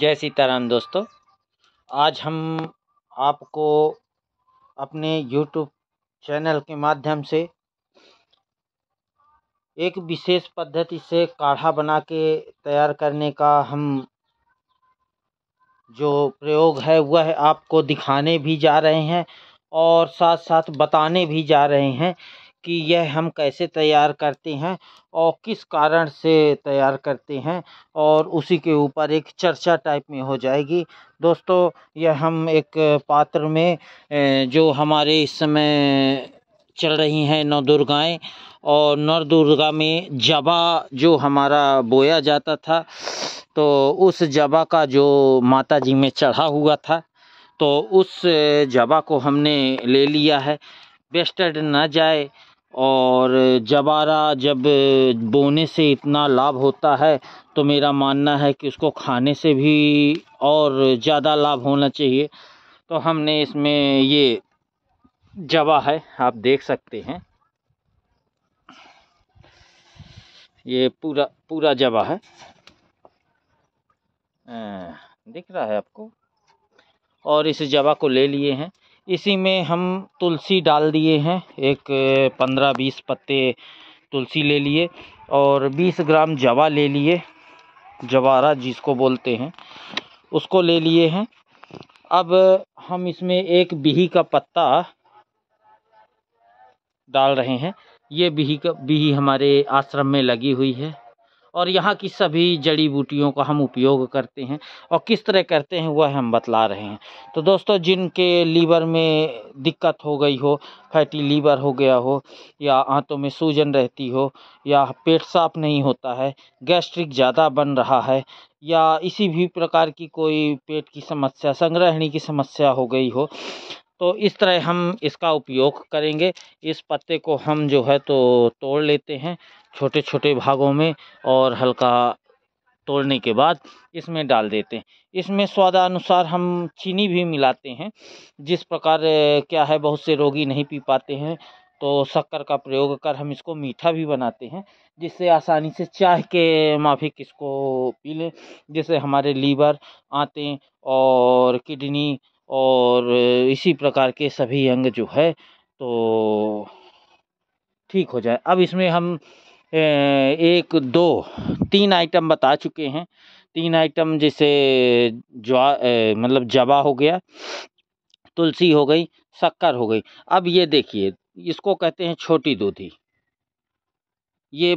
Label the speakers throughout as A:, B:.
A: जय सीताराम दोस्तों आज हम आपको अपने यूट्यूब चैनल के माध्यम से एक विशेष पद्धति से काढ़ा बना के तैयार करने का हम जो प्रयोग है वह आपको दिखाने भी जा रहे हैं और साथ साथ बताने भी जा रहे हैं कि यह हम कैसे तैयार करते हैं और किस कारण से तैयार करते हैं और उसी के ऊपर एक चर्चा टाइप में हो जाएगी दोस्तों यह हम एक पात्र में जो हमारे इस समय चल रही हैं नौ दुर्गाएँ और नौ दुर्गा में जबा जो हमारा बोया जाता था तो उस जबा का जो माता जी में चढ़ा हुआ था तो उस जबा को हमने ले लिया है वेस्टेड ना जाए और जबारा जब बोने से इतना लाभ होता है तो मेरा मानना है कि उसको खाने से भी और ज़्यादा लाभ होना चाहिए तो हमने इसमें ये जवा है आप देख सकते हैं ये पूरा पूरा जवा है दिख रहा है आपको और इस जवा को ले लिए हैं इसी में हम तुलसी डाल दिए हैं एक पंद्रह बीस पत्ते तुलसी ले लिए और बीस ग्राम जवा ले लिए जवारा जिसको बोलते हैं उसको ले लिए हैं अब हम इसमें एक बिही का पत्ता डाल रहे हैं ये बिही का बिही हमारे आश्रम में लगी हुई है और यहाँ की सभी जड़ी बूटियों का हम उपयोग करते हैं और किस तरह करते हैं वह हम बतला रहे हैं तो दोस्तों जिनके लीवर में दिक्कत हो गई हो फैटी लीवर हो गया हो या आंतों में सूजन रहती हो या पेट साफ नहीं होता है गैस्ट्रिक ज़्यादा बन रहा है या इसी भी प्रकार की कोई पेट की समस्या संग्रहणी की समस्या हो गई हो तो इस तरह हम इसका उपयोग करेंगे इस पत्ते को हम जो है तो तोड़ लेते हैं छोटे छोटे भागों में और हल्का तोड़ने के बाद इसमें डाल देते हैं इसमें स्वादानुसार हम चीनी भी मिलाते हैं जिस प्रकार क्या है बहुत से रोगी नहीं पी पाते हैं तो शक्कर का प्रयोग कर हम इसको मीठा भी बनाते हैं जिससे आसानी से चाह के माफिक इसको पी लें जिससे हमारे लीवर आते और किडनी और इसी प्रकार के सभी अंग जो है तो ठीक हो जाए अब इसमें हम एक दो तीन आइटम बता चुके हैं तीन आइटम जैसे ज्वा मतलब जवा हो गया तुलसी हो गई शक्कर हो गई अब ये देखिए इसको कहते हैं छोटी दूधी ये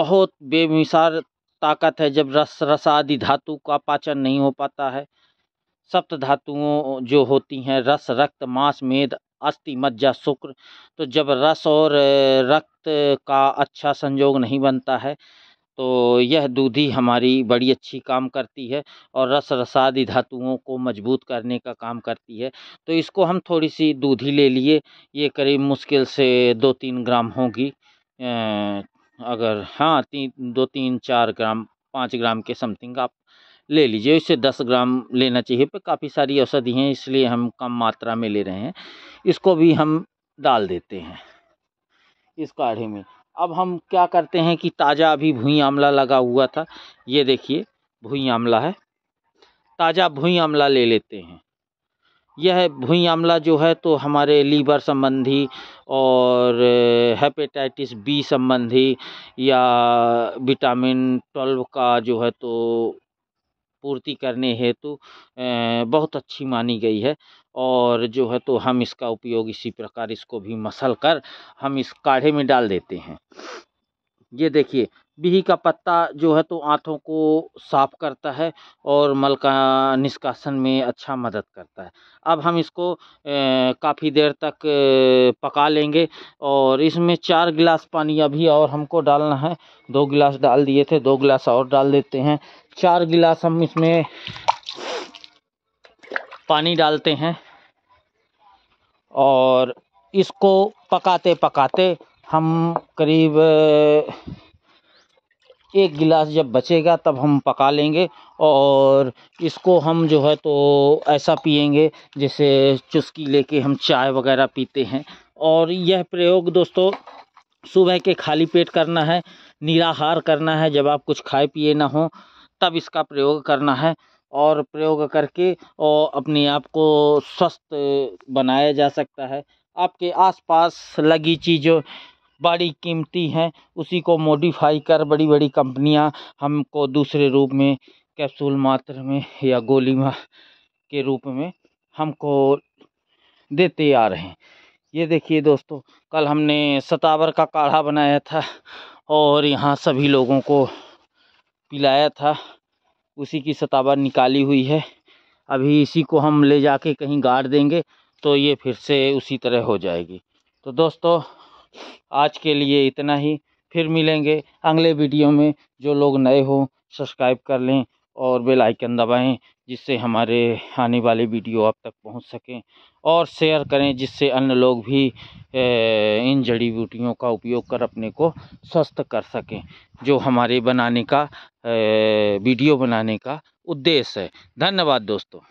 A: बहुत बेमिसार ताकत है जब रस रसादि धातु का पाचन नहीं हो पाता है सप्त धातुओं जो होती हैं रस रक्त मांस मेद अस्थि मज्जा शुक्र तो जब रस और रक्त का अच्छा संयोग नहीं बनता है तो यह दूधी हमारी बड़ी अच्छी काम करती है और रस रसादी धातुओं को मजबूत करने का काम करती है तो इसको हम थोड़ी सी दूधी ले लिए ये करीब मुश्किल से दो तीन ग्राम होगी अगर हाँ तीन दो तीन चार ग्राम पाँच ग्राम के समथिंग आप ले लीजिए इसे दस ग्राम लेना चाहिए पर काफ़ी सारी औषधि हैं इसलिए हम कम मात्रा में ले रहे हैं इसको भी हम डाल देते हैं इस काढ़े में अब हम क्या करते हैं कि ताज़ा अभी भूई आमला लगा हुआ था ये देखिए भूई आमला है ताज़ा भूई आमला ले लेते हैं यह भूई आमला जो है तो हमारे लीवर संबंधी और हेपेटाइटिस बी संबंधी या विटामिन ट्वेल्व का जो है तो पूर्ति करने हेतु बहुत अच्छी मानी गई है और जो है तो हम इसका उपयोग इसी प्रकार इसको भी मसल कर हम इस काढ़े में डाल देते हैं ये देखिए बिही का पत्ता जो है तो आँतों को साफ करता है और मल का निष्कासन में अच्छा मदद करता है अब हम इसको काफ़ी देर तक पका लेंगे और इसमें चार गिलास पानी अभी और हमको डालना है दो गिलास डाल दिए थे दो गिलास और डाल देते हैं चार गिलास हम इसमें पानी डालते हैं और इसको पकाते पकाते हम करीब एक गिलास जब बचेगा तब हम पका लेंगे और इसको हम जो है तो ऐसा पिएंगे जैसे चुस्की लेके हम चाय वगैरह पीते हैं और यह प्रयोग दोस्तों सुबह के खाली पेट करना है निराहार करना है जब आप कुछ खाए पिए ना हो तब इसका प्रयोग करना है और प्रयोग करके और अपने आप को स्वस्थ बनाया जा सकता है आपके आसपास लगी चीज़ों बड़ी कीमती हैं उसी को मोडिफाई कर बड़ी बड़ी कंपनियाँ हमको दूसरे रूप में कैप्सूल मात्र में या गोली के रूप में हमको देते आ रहे हैं ये देखिए दोस्तों कल हमने सतावर का काढ़ा बनाया था और यहाँ सभी लोगों को पिलाया था उसी की सतावर निकाली हुई है अभी इसी को हम ले जाके कहीं गाड़ देंगे तो ये फिर से उसी तरह हो जाएगी तो दोस्तों आज के लिए इतना ही फिर मिलेंगे अगले वीडियो में जो लोग नए हो सब्सक्राइब कर लें और बेल आइकन दबाएं जिससे हमारे आने वाले वीडियो आप तक पहुंच सकें और शेयर करें जिससे अन्य लोग भी इन जड़ी बूटियों का उपयोग कर अपने को स्वस्थ कर सकें जो हमारे बनाने का वीडियो बनाने का उद्देश्य है धन्यवाद दोस्तों